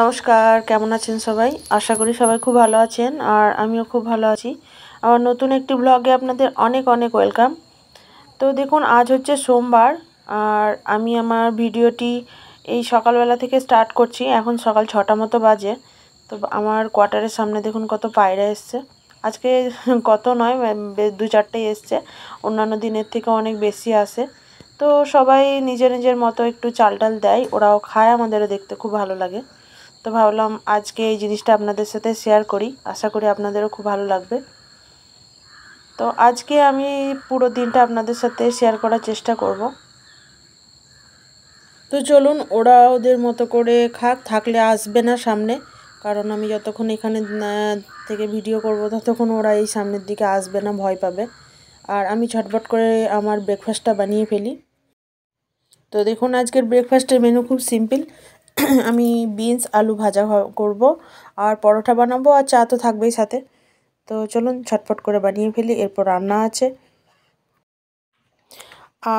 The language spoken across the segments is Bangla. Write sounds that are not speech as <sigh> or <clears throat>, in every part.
নমস্কার কেমন আছেন সবাই আশা করি সবাই খুব ভালো আছেন আর আমিও খুব ভালো আছি আমার নতুন একটি ব্লগে আপনাদের অনেক অনেক ওয়েলকাম তো দেখুন আজ হচ্ছে সোমবার আর আমি আমার ভিডিওটি এই সকালবেলা থেকে স্টার্ট করছি এখন সকাল ছটা মতো বাজে তো আমার কোয়ার্টারের সামনে দেখুন কত পায়রা এসছে আজকে <laughs> কত নয় দু চারটেই এসছে অন্যান্য দিনের থেকে অনেক বেশি আসে তো সবাই নিজের নিজের মতো একটু চাল টাল দেয় ওরাও খায় আমাদেরও দেখতে খুব ভালো লাগে তো ভাবলাম আজকে এই জিনিসটা আপনাদের সাথে শেয়ার করি আশা করি আপনাদেরও খুব ভালো লাগবে তো আজকে আমি পুরো দিনটা আপনাদের সাথে শেয়ার করার চেষ্টা করব তো চলুন ওরা ওদের মতো করে খাক থাকলে আসবে না সামনে কারণ আমি যতক্ষণ এখানে থেকে ভিডিও করব ততক্ষণ ওরা এই সামনের দিকে আসবে না ভয় পাবে আর আমি ছটপট করে আমার ব্রেকফাস্টটা বানিয়ে ফেলি তো দেখুন আজকের ব্রেকফাস্টের মেনু খুব সিম্পল <clears throat> আমি বিনস আলু ভাজা করব আর পরোটা বানাবো আর চা তো থাকবেই সাথে তো চলুন ছটফট করে বানিয়ে ফেলি এরপর রান্না আছে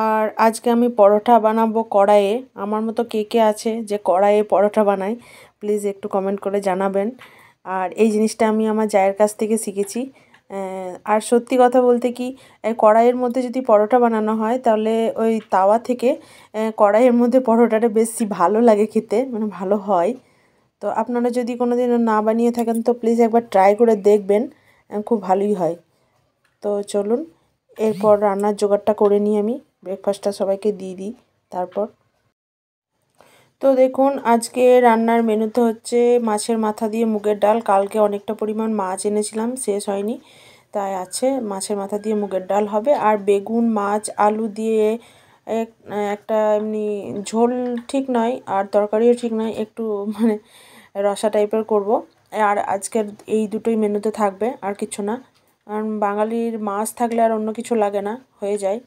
আর আজকে আমি পরোটা বানাবো কড়াইয়ে আমার মতো কে কে আছে যে কড়াইয়ে পরোটা বানায় প্লিজ একটু কমেন্ট করে জানাবেন আর এই জিনিসটা আমি আমার জায়ের কাছ থেকে শিখেছি আর সত্যি কথা বলতে কি কড়াইয়ের মধ্যে যদি পরোটা বানানো হয় তাহলে ওই তাওয়া থেকে কড়াইয়ের মধ্যে পরোটাটা বেশি ভালো লাগে খেতে মানে ভালো হয় তো আপনারা যদি কোনো দিনও না বানিয়ে থাকেন তো প্লিজ একবার ট্রাই করে দেখবেন খুব ভালোই হয় তো চলুন এরপর রান্নার জোগাড়টা করে নিই আমি ব্রেকফাস্টটা সবাইকে দিয়ে দিই তারপর তো দেখুন আজকে রান্নার মেনুতে হচ্ছে মাছের মাথা দিয়ে মুগের ডাল কালকে অনেকটা পরিমাণ মাছ এনেছিলাম শেষ হয়নি তাই আছে মাছের মাথা দিয়ে মুগের ডাল হবে আর বেগুন মাছ আলু দিয়ে একটা এমনি ঝোল ঠিক নয় আর তরকারিও ঠিক নয় একটু মানে রসা টাইপের করব আর আজকের এই দুটোই মেনুতে থাকবে আর কিছু না কারণ বাঙালির মাছ থাকলে আর অন্য কিছু লাগে না হয়ে যায়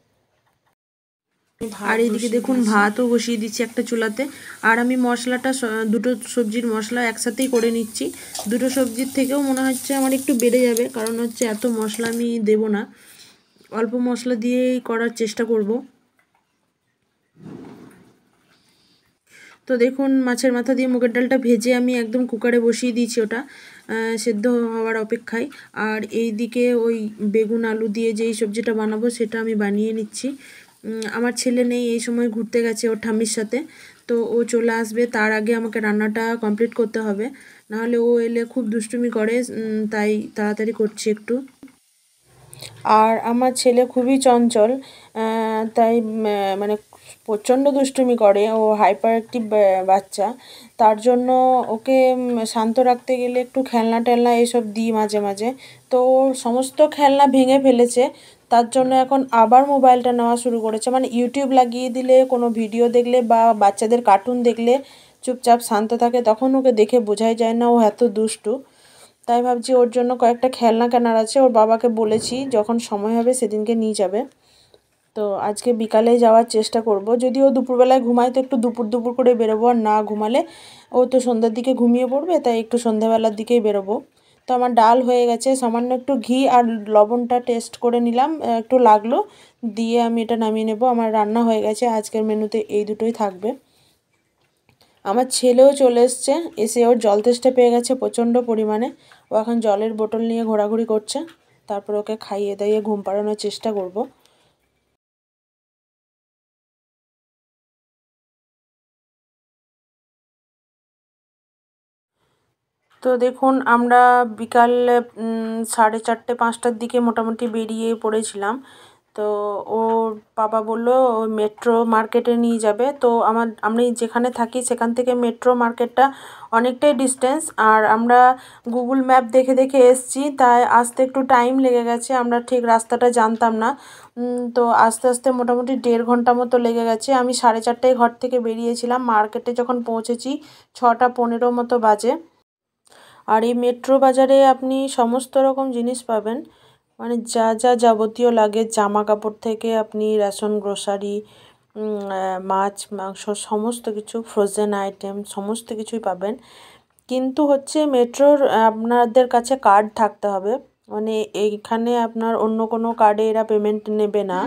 আর এইদিকে দেখুন ভাতও বসিয়ে দিচ্ছি একটা চুলাতে আর আমি মশলাটা দুটো সবজির মশলা একসাথেই করে নিচ্ছি দুটো সবজির থেকেও মনে হচ্ছে আমার একটু বেড়ে যাবে কারণ হচ্ছে এত মশলা আমি দেব না অল্প মশলা দিয়েই করার চেষ্টা করব তো দেখুন মাছের মাথা দিয়ে মুগের ডালটা ভেজে আমি একদম কুকারে বসিয়ে দিয়েছি ওটা সেদ্ধ হওয়ার অপেক্ষায় আর এই দিকে ওই বেগুন আলু দিয়ে যেই সবজিটা বানাবো সেটা আমি বানিয়ে নিচ্ছি আমার ছেলে নেই এই সময় ঘুরতে গেছে ওর ঠাম্মির সাথে তো ও চলে আসবে তার আগে আমাকে রান্নাটা কমপ্লিট করতে হবে নাহলে ও এলে খুব দুষ্টুমি করে তাই তাড়াতাড়ি করছি একটু আর আমার ছেলে খুবই চঞ্চল তাই মানে প্রচণ্ড দুষ্টুমি করে ও হাইপার অ্যাক্টিভ বাচ্চা তার জন্য ওকে শান্ত রাখতে গেলে একটু খেলনা টেলনা এইসব দিই মাঝে মাঝে তো সমস্ত খেলনা ভেঙে ফেলেছে তার জন্য এখন আবার মোবাইলটা নেওয়া শুরু করেছে মানে ইউটিউব লাগিয়ে দিলে কোনো ভিডিও দেখলে বা বাচ্চাদের কার্টুন দেখলে চুপচাপ শান্ত থাকে তখন ওকে দেখে বোঝাই যায় না ও এত দুষ্টু তাই ভাবছি ওর জন্য কয়েকটা খেলনা কেনার আছে ওর বাবাকে বলেছি যখন সময় হবে সেদিনকে নিয়ে যাবে তো আজকে বিকালে যাওয়ার চেষ্টা করব ও দুপুরবেলায় ঘুমায় তো একটু দুপুর দুপুর করে বেরোবো আর না ঘুমালে ও তো সন্ধ্যার দিকে ঘুমিয়ে পড়বে তাই একটু সন্ধ্যাবেলার দিকেই বেরোবো তো আমার ডাল হয়ে গেছে সামান্য একটু ঘি আর লবণটা টেস্ট করে নিলাম একটু লাগলো দিয়ে আমি এটা নামিয়ে নেব আমার রান্না হয়ে গেছে আজকের মেনুতে এই দুটোই থাকবে আমার ছেলেও চলে এসছে এসে ওর জল তেষ্টা পেয়ে গেছে প্রচণ্ড পরিমাণে ও এখন জলের বোতল নিয়ে ঘোরাঘুরি করছে তারপর ওকে খাইয়ে দাইয়ে ঘুম পাড়ানোর চেষ্টা করব। তো দেখুন আমরা বিকাল সাড়ে চারটে পাঁচটার দিকে মোটামুটি বেরিয়ে পড়েছিলাম তো ওর বাবা বললো মেট্রো মার্কেটে নিয়ে যাবে তো আমার আমি যেখানে থাকি সেখান থেকে মেট্রো মার্কেটটা অনেকটাই ডিস্টেন্স আর আমরা গুগল ম্যাপ দেখে দেখে এসছি তাই আসতে একটু টাইম লেগে গেছে আমরা ঠিক রাস্তাটা জানতাম না তো আস্তে আস্তে মোটামুটি দেড় ঘন্টা মতো লেগে গেছে আমি সাড়ে চারটায় ঘর থেকে বেরিয়েছিলাম মার্কেটে যখন পৌঁছেছি ছটা পনেরো মতো বাজে আর এই মেট্রো বাজারে আপনি সমস্ত রকম জিনিস পাবেন মানে যা যা যাবতীয় লাগে জামা কাপড় থেকে আপনি রেশন গ্রোসারি মাছ মাংস সমস্ত কিছু ফ্রোজেন আইটেম সমস্ত কিছুই পাবেন কিন্তু হচ্ছে মেট্রোর আপনাদের কাছে কার্ড থাকতে হবে মানে এইখানে আপনার অন্য কোনো কার্ডে এরা পেমেন্ট নেবে না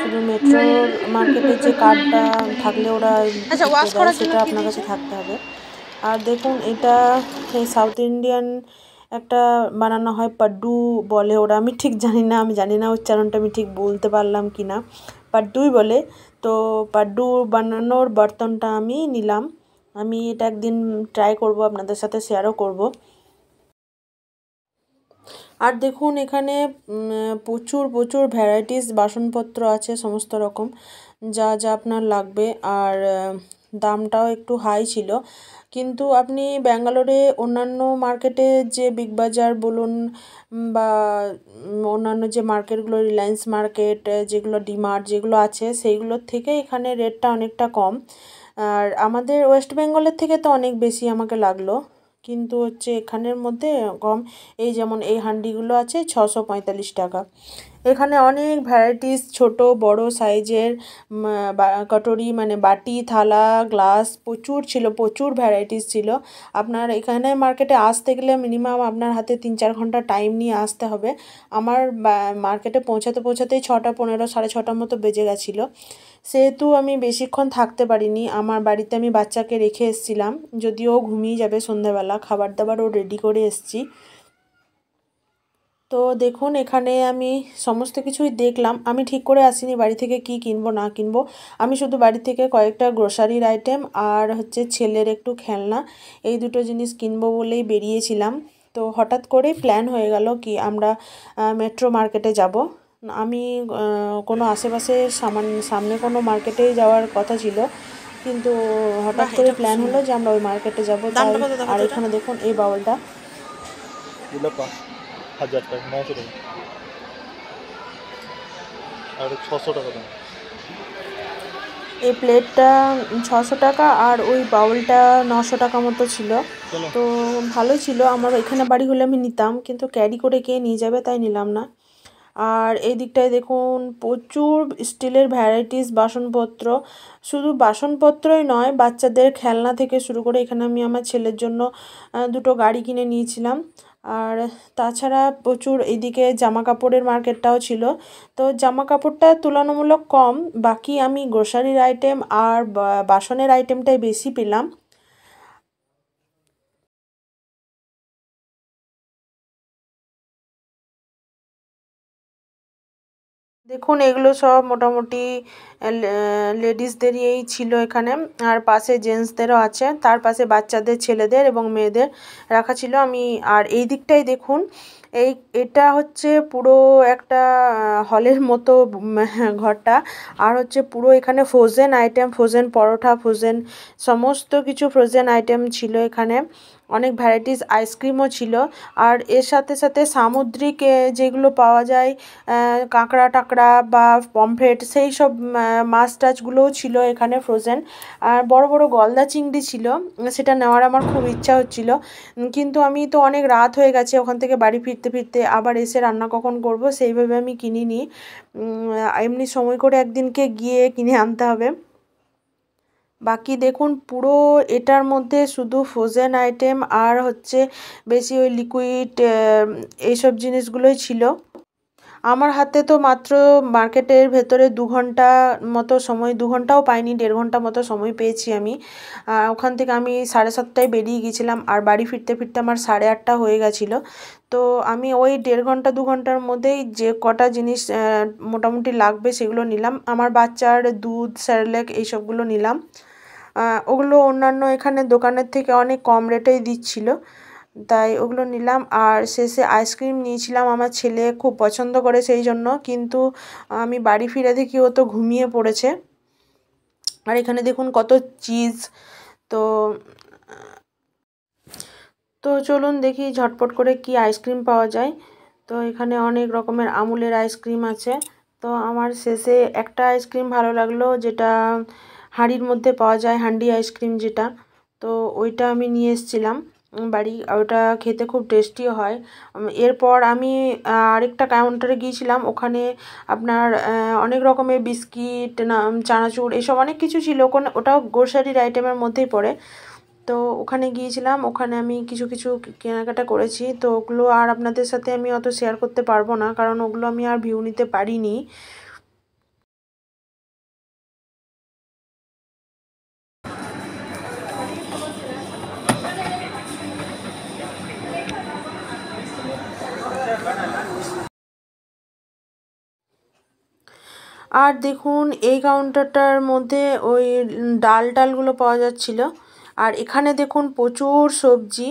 শুধু মেট্রোর মার্কেটে যে কার্ডটা থাকলে ওরা আচ্ছা, সেটা আপনার কাছে থাকতে হবে আর দেখুন এটা এই সাউথ ইন্ডিয়ান একটা বানানো হয় পাড্ডু বলে ওরা আমি ঠিক জানি না আমি জানি না উচ্চারণটা আমি ঠিক বলতে পারলাম কি না পাড্ডুই বলে তো পাড্ডু বানানোর বর্তনটা আমি নিলাম আমি এটা একদিন ট্রাই করব আপনাদের সাথে শেয়ারও করব আর দেখুন এখানে প্রচুর প্রচুর ভ্যারাইটিস বাসনপত্র আছে সমস্ত রকম যা যা আপনার লাগবে আর দামটাও একটু হাই ছিল কিন্তু আপনি ব্যাঙ্গালোরে অন্যান্য মার্কেটে যে বিগ বাজার বলুন বা অন্যান্য যে মার্কেটগুলো রিলায়েন্স মার্কেট যেগুলো ডিমার্ট যেগুলো আছে সেইগুলোর থেকে এখানে রেটটা অনেকটা কম আর আমাদের ওয়েস্ট বেঙ্গলের থেকে তো অনেক বেশি আমাকে লাগলো কিন্তু হচ্ছে এখানের মধ্যে কম এই যেমন এই হান্ডিগুলো আছে ছশো পঁয়তাল্লিশ টাকা এখানে অনেক ভ্যারাইটিস ছোট বড় সাইজের কটোরি মানে বাটি থালা গ্লাস প্রচুর ছিল প্রচুর ভ্যারাইটিস ছিল আপনার এখানে মার্কেটে আসতে গেলে মিনিমাম আপনার হাতে তিন চার ঘন্টা টাইম নিয়ে আসতে হবে আমার মার্কেটে পৌঁছাতে পৌঁছাতেই ছটা পনেরো সাড়ে ছটার মতো বেজে গেছিলো সেহেতু আমি বেশিক্ষণ থাকতে পারিনি আমার বাড়িতে আমি বাচ্চাকে রেখে এসছিলাম যদিও ঘুমিয়ে যাবে সন্ধ্যাবেলা খাবার দাবারও রেডি করে এসছি তো দেখুন এখানে আমি সমস্ত কিছুই দেখলাম আমি ঠিক করে আসিনি বাড়ি থেকে কি কিনবো না কিনবো আমি শুধু বাড়ি থেকে কয়েকটা গ্রোসারির আইটেম আর হচ্ছে ছেলের একটু খেলনা এই দুটো জিনিস কিনবো বলেই বেরিয়েছিলাম তো হঠাৎ করেই প্ল্যান হয়ে গেল কি আমরা মেট্রো মার্কেটে যাব আমি কোনো আশেপাশে সামান সামনে কোনো মার্কেটে যাওয়ার কথা ছিল কিন্তু হঠাৎ করে প্ল্যান হলো যে আমরা ওই মার্কেটে যাবো আর এখানে দেখুন এই বাউলটা হাজার টাকা নশো টাকা আর ছশো টাকা দাম এই প্লেটটা ছশো টাকা আর ওই বাউলটা নশো টাকা মতো ছিল তো ভালো ছিল আমার এখানে বাড়ি হলে আমি নিতাম কিন্তু ক্যারি করে কে নিয়ে যাবে তাই নিলাম না আর এই দিকটায় দেখুন প্রচুর স্টিলের ভ্যারাইটিস বাসনপত্র শুধু বাসনপত্রই নয় বাচ্চাদের খেলনা থেকে শুরু করে এখানে আমি আমার ছেলের জন্য দুটো গাড়ি কিনে নিয়েছিলাম আর তাছাড়া প্রচুর এদিকে জামা কাপড়ের মার্কেটটাও ছিল তো জামা কাপড়টা তুলনামূলক কম বাকি আমি গ্রোসারির আইটেম আর বাসনের আইটেমটাই বেশি পেলাম দেখুন এগুলো সব মোটামুটি লেডিসদেরই ছিল এখানে আর পাশে জেন্টসদেরও আছে তার পাশে বাচ্চাদের ছেলেদের এবং মেয়েদের রাখা ছিল আমি আর এই দিকটাই দেখুন এই এটা হচ্ছে পুরো একটা হলের মতো ঘরটা আর হচ্ছে পুরো এখানে frozen item frozen paratha frozen সমস্ত কিছু ফ্রোজেন আইটেম ছিল এখানে অনেক ভ্যারাইটিস আইসক্রিমও ছিল আর এর সাথে সাথে সামুদ্রিক যেগুলো পাওয়া যায় কাঁকড়া টাকড়া বা পমফ্রেট সেই সব মাছ টাচগুলোও ছিল এখানে ফ্রোজেন আর বড় বড় গলদা চিংড়ি ছিল সেটা নেওয়ার আমার খুব ইচ্ছা হচ্ছিল কিন্তু আমি তো অনেক রাত হয়ে গেছে ওখান থেকে বাড়ি ফিরতে ফিরতে ফিরতে আবার এসে রান্না কখন করব সেইভাবে আমি কিনিনি এমনি সময় করে একদিনকে গিয়ে কিনে আনতে হবে বাকি দেখুন পুরো এটার মধ্যে শুধু ফ্রোজেন আইটেম আর হচ্ছে বেশি ওই লিকুইড এইসব জিনিসগুলোই ছিল আমার হাতে তো মাত্র মার্কেটের ভেতরে দু ঘন্টা মতো সময় দু ঘন্টাও পাইনি দেড় ঘন্টা মতো সময় পেয়েছি আমি ওখান থেকে আমি সাড়ে সাতটায় বেরিয়ে গেছিলাম আর বাড়ি ফিরতে ফিরতে আমার সাড়ে আটটা হয়ে গেছিলো তো আমি ওই দেড় ঘন্টা দু ঘন্টার মধ্যেই যে কটা জিনিস মোটামুটি লাগবে সেগুলো নিলাম আমার বাচ্চার দুধ স্যারলেক এইসবগুলো নিলাম ওগুলো অন্যান্য এখানে দোকানের থেকে অনেক কম রেটেই দিচ্ছিলো তাই ওগুলো নিলাম আর শেষে আইসক্রিম নিয়েছিলাম আমার ছেলে খুব পছন্দ করে সেই জন্য কিন্তু আমি বাড়ি ফিরে দেখি ও তো ঘুমিয়ে পড়েছে আর এখানে দেখুন কত চিজ তো তো চলুন দেখি ঝটপট করে কি আইসক্রিম পাওয়া যায় তো এখানে অনেক রকমের আমুলের আইসক্রিম আছে তো আমার শেষে একটা আইসক্রিম ভালো লাগলো যেটা হাঁড়ির মধ্যে পাওয়া যায় হান্ডি আইসক্রিম যেটা তো ওইটা আমি নিয়ে এসেছিলাম বাড়ি ওটা খেতে খুব টেস্টি হয় এরপর আমি আরেকটা কাউন্টারে গিয়েছিলাম ওখানে আপনার অনেক রকমের বিস্কিট চানাচুর এসব অনেক কিছু ছিল ওখানে ওটাও গ্রোসারির আইটেমের মধ্যেই পড়ে তো ওখানে গিয়েছিলাম ওখানে আমি কিছু কিছু কেনাকাটা করেছি তো ওগুলো আর আপনাদের সাথে আমি অত শেয়ার করতে পারবো না কারণ ওগুলো আমি আর ভিউ নিতে পারিনি আর দেখুন এই কাউন্টারটার মধ্যে ওই ডাল টালগুলো পাওয়া যাচ্ছিলো আর এখানে দেখুন প্রচুর সবজি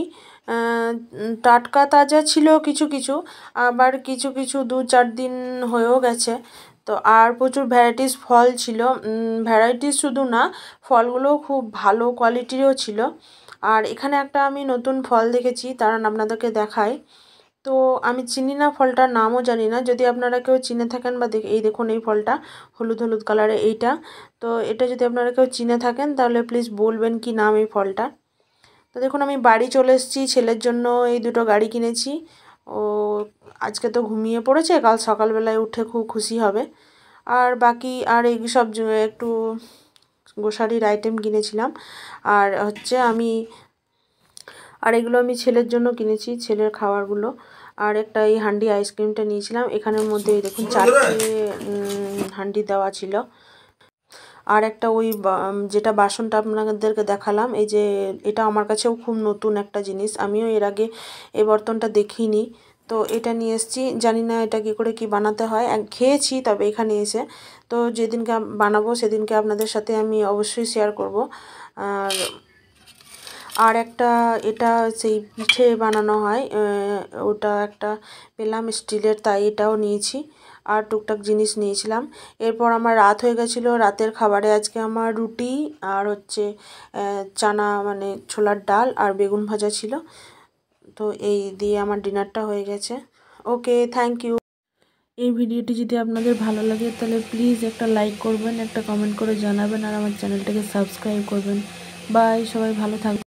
টাটকা তাজা ছিল কিছু কিছু আবার কিছু কিছু দু চার দিন হয়েও গেছে তো আর প্রচুর ভ্যারাইটিস ফল ছিল ভ্যারাইটিস শুধু না ফলগুলো খুব ভালো কোয়ালিটিরও ছিল আর এখানে একটা আমি নতুন ফল দেখেছি তার আপনাদেরকে দেখাই তো আমি চিনি না ফলটার নামও জানি না যদি আপনারা কেউ চিনে থাকেন বা এই দেখুন এই ফলটা হলুদ হলুদ কালারে এইটা তো এটা যদি আপনারা কেউ চিনে থাকেন তাহলে প্লিজ বলবেন কি নাম এই ফলটা তো দেখুন আমি বাড়ি চলে এসেছি ছেলের জন্য এই দুটো গাড়ি কিনেছি ও আজকে তো ঘুমিয়ে পড়েছে কাল সকালবেলায় উঠে খুব খুশি হবে আর বাকি আর এই সব একটু গোসারির আইটেম কিনেছিলাম আর হচ্ছে আমি আর এগুলো আমি ছেলের জন্য কিনেছি ছেলের খাবারগুলো আর একটা এই হান্ডি আইসক্রিমটা নিয়েছিলাম এখানের মধ্যে দেখুন চারটে হান্ডি দেওয়া ছিল আর একটা ওই যেটা বাসনটা আপনাদেরকে দেখালাম এই যে এটা আমার কাছেও খুব নতুন একটা জিনিস আমিও এর আগে এই বর্তনটা দেখিনি তো এটা নিয়ে এসেছি জানি না এটা কি করে কি বানাতে হয় খেয়েছি তবে এখানে এসে তো যেদিনকে বানাবো সেদিনকে আপনাদের সাথে আমি অবশ্যই শেয়ার করব আর আর একটা এটা সেই পিঠে বানানো হয় ওটা একটা পেলাম স্টিলের তাই এটাও নিয়েছি আর টুকটাক জিনিস নিয়েছিলাম এরপর আমার রাত হয়ে গেছিলো রাতের খাবারে আজকে আমার রুটি আর হচ্ছে চানা মানে ছোলার ডাল আর বেগুন ভাজা ছিল তো এই দিয়ে আমার ডিনারটা হয়ে গেছে ওকে থ্যাংক ইউ এই ভিডিওটি যদি আপনাদের ভালো লাগে তাহলে প্লিজ একটা লাইক করবেন একটা কমেন্ট করে জানাবেন আর আমার চ্যানেলটাকে সাবস্ক্রাইব করবেন বাই সবাই ভালো থাকবেন